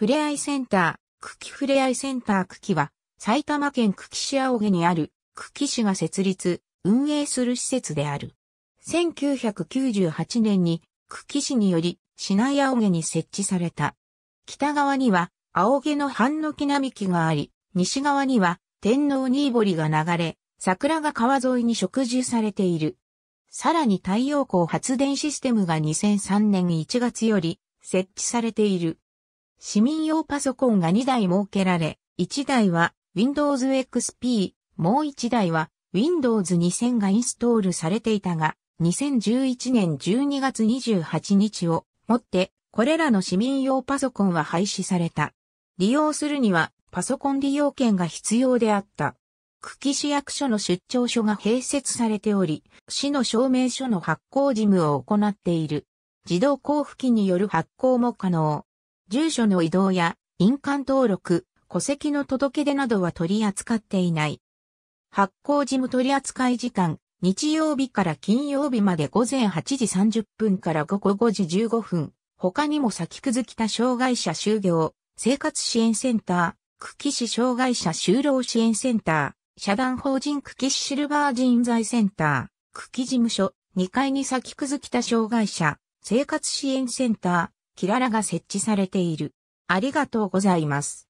ふれあいセンター、久喜ふれあいセンター久喜は、埼玉県久喜市青毛にある、久喜市が設立、運営する施設である。1998年に、久喜市により、市内青毛に設置された。北側には、青毛の半の木並木があり、西側には、天皇新堀が流れ、桜が川沿いに植樹されている。さらに太陽光発電システムが2003年1月より設置されている。市民用パソコンが2台設けられ、1台は Windows XP、もう1台は Windows 2000がインストールされていたが、2011年12月28日をもって、これらの市民用パソコンは廃止された。利用するにはパソコン利用券が必要であった。久喜市役所の出張所が併設されており、市の証明書の発行事務を行っている。自動交付機による発行も可能。住所の移動や印鑑登録、戸籍の届け出などは取り扱っていない。発行事務取扱時間、日曜日から金曜日まで午前8時30分から午後5時15分。他にも先くずきた障害者就業、生活支援センター、久喜市障害者就労支援センター、社団法人久喜市シルバー人材センター、久喜事務所、2階に先くずきた障害者、生活支援センター、キララが設置されている。ありがとうございます。